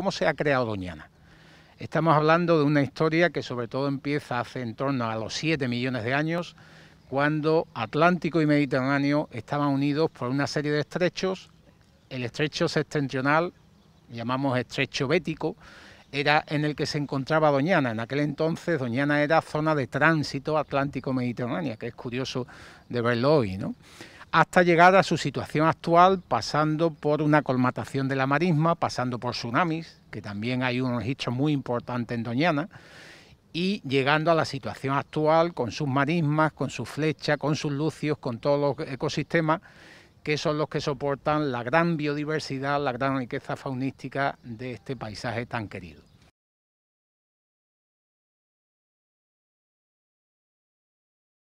cómo se ha creado Doñana. Estamos hablando de una historia que sobre todo empieza hace en torno a los 7 millones de años, cuando Atlántico y Mediterráneo estaban unidos por una serie de estrechos. El estrecho septentrional, llamamos estrecho bético, era en el que se encontraba Doñana. En aquel entonces Doñana era zona de tránsito atlántico-mediterránea, que es curioso de verlo hoy. ¿no? hasta llegar a su situación actual, pasando por una colmatación de la marisma, pasando por tsunamis, que también hay un registro muy importante en Doñana, y llegando a la situación actual con sus marismas, con sus flechas, con sus lucios, con todos los ecosistemas, que son los que soportan la gran biodiversidad, la gran riqueza faunística de este paisaje tan querido.